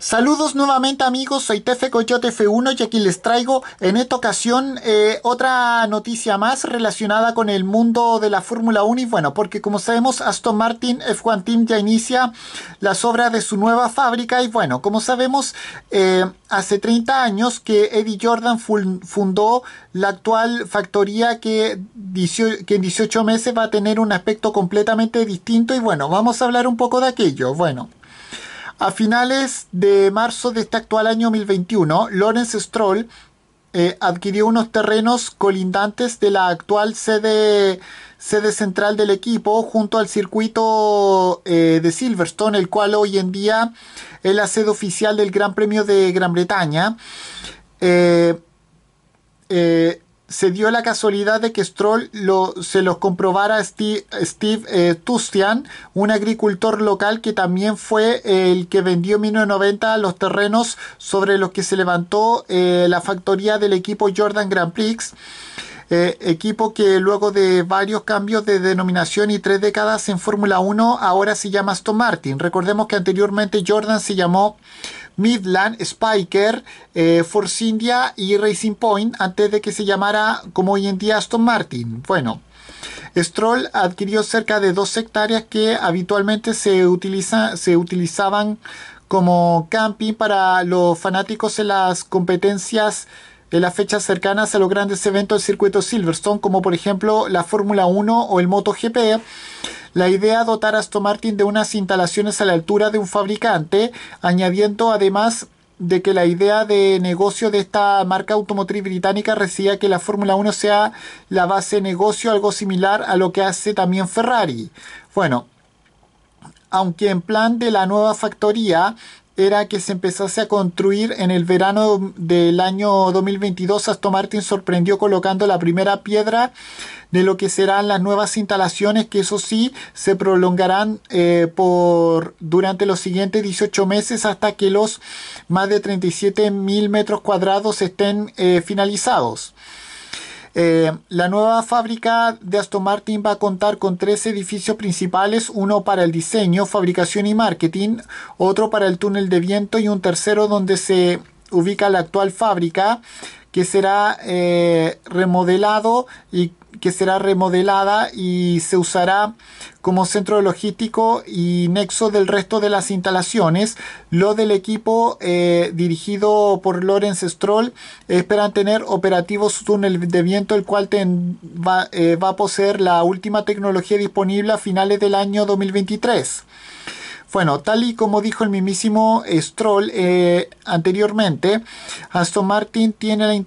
Saludos nuevamente amigos, soy Tefe Coyote F1 y aquí les traigo en esta ocasión eh, otra noticia más relacionada con el mundo de la Fórmula 1 y bueno, porque como sabemos Aston Martin F1 Team ya inicia las obras de su nueva fábrica y bueno, como sabemos eh, hace 30 años que Eddie Jordan fundó la actual factoría que, que en 18 meses va a tener un aspecto completamente distinto y bueno, vamos a hablar un poco de aquello, bueno. A finales de marzo de este actual año 2021, Lawrence Stroll eh, adquirió unos terrenos colindantes de la actual sede, sede central del equipo junto al circuito eh, de Silverstone, el cual hoy en día es la sede oficial del Gran Premio de Gran Bretaña. Eh, se dio la casualidad de que Stroll se los comprobara a Steve, eh, Tustian, un agricultor local que también fue el que vendió en 1990 los terrenos sobre los que se levantó eh, la factoría del equipo Jordan Grand Prix. Eh, equipo que luego de varios cambios de denominación y tres décadas en Fórmula 1 ahora se llama Aston Martin. Recordemos que anteriormente Jordan se llamó Midland, Spiker, eh, Force India y Racing Point antes de que se llamara como hoy en día Aston Martin. Bueno. Stroll adquirió cerca de dos hectáreas que habitualmente se, se utilizaban como camping para los fanáticos en las competencias en las fechas cercanas a los grandes eventos del circuito Silverstone, como por ejemplo la Fórmula 1 o el MotoGP. La idea dotar a Aston Martin de unas instalaciones a la altura de un fabricante, añadiendo además de que la idea de negocio de esta marca automotriz británica residía que la Fórmula 1 sea la base de negocio, algo similar a lo que hace también Ferrari. Bueno, aunque en plan de la nueva factoría era que se empezase a construir en el verano del año 2022. Aston Martin sorprendió colocando la primera piedra de lo que serán las nuevas instalaciones, que eso sí se prolongarán eh, por durante los siguientes 18 meses hasta que los más de 37 mil metros cuadrados estén eh, finalizados. Eh, la nueva fábrica de Aston Martin va a contar con tres edificios principales, uno para el diseño, fabricación y marketing, otro para el túnel de viento y un tercero donde se ubica la actual fábrica que será eh, remodelado y que será remodelada y se usará como centro logístico y nexo del resto de las instalaciones. Lo del equipo eh, dirigido por Lorenz Stroll esperan tener operativos su túnel de viento, el cual eh, va, a poseer la última tecnología disponible a finales del año 2023. Bueno, tal y como dijo el mismísimo Stroll eh, anteriormente, Aston Martin tiene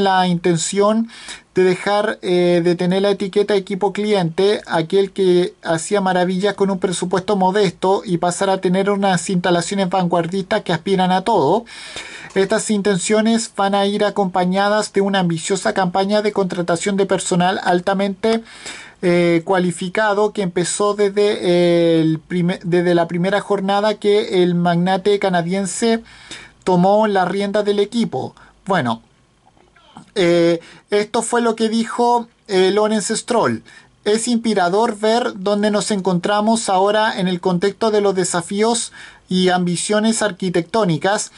la intención de dejar eh, de tener la etiqueta equipo cliente, aquel que hacía maravillas con un presupuesto modesto y pasar a tener unas instalaciones vanguardistas que aspiran a todo. Estas intenciones van a ir acompañadas de una ambiciosa campaña de contratación de personal altamente eh, cualificado que empezó desde, eh, el desde la primera jornada que el magnate canadiense tomó la rienda del equipo. Bueno, eh, esto fue lo que dijo eh, Lorenz Stroll. Es inspirador ver dónde nos encontramos ahora en el contexto de los desafíos y ambiciones arquitectónicas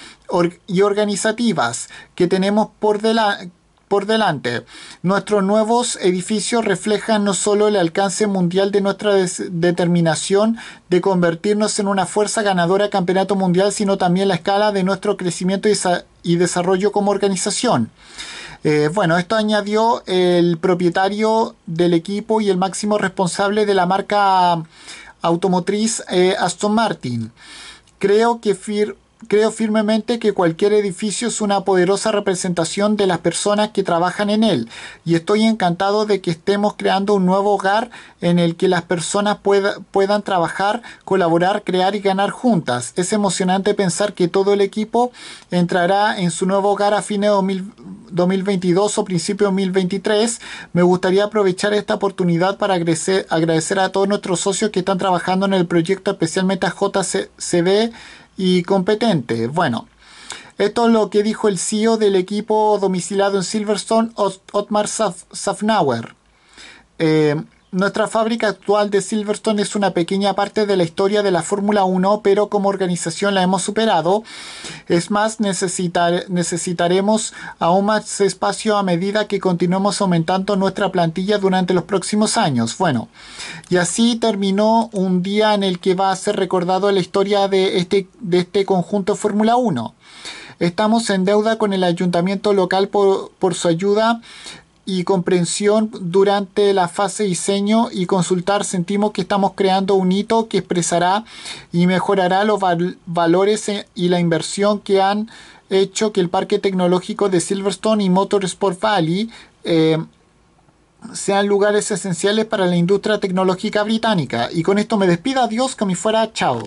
y organizativas que tenemos por, delante Nuestros nuevos edificios reflejan no solo el alcance mundial de nuestra determinación de convertirnos en una fuerza ganadora campeonato mundial, sino también la escala de nuestro crecimiento y desarrollo como organización. Eh, bueno, esto añadió el propietario del equipo y el máximo responsable de la marca automotriz eh, Aston Martin. Creo que Fir Creo firmemente que cualquier edificio es una poderosa representación de las personas que trabajan en él y estoy encantado de que estemos creando un nuevo hogar en el que las personas puedan trabajar, colaborar, crear y ganar juntas. Es emocionante pensar que todo el equipo entrará en su nuevo hogar a fines de 2022 o principios 2023. Me gustaría aprovechar esta oportunidad para agradecer, agradecer a todos nuestros socios que están trabajando en el proyecto, especialmente a JCB y competente. Bueno, esto es lo que dijo el CEO del equipo domiciliado en Silverstone, Otmar Safnauer. Eh, nuestra fábrica actual de Silverstone es una pequeña parte de la historia de la Fórmula 1, pero como organización la hemos superado. Es más, necesitaremos aún más espacio a medida que continuemos aumentando nuestra plantilla durante los próximos años. Bueno, y así terminó un día en el que va a ser recordado la historia de este, de este conjunto Fórmula 1. Estamos en deuda con el ayuntamiento local por su ayuda y comprensión durante la fase diseño y consultar sentimos que estamos creando un hito que expresará y mejorará los valores eh, y la inversión que han hecho que el parque tecnológico de Silverstone y Motorsport Valley eh, sean lugares esenciales para la industria tecnológica británica. Y con esto me despido, adiós, que me fuera, chao.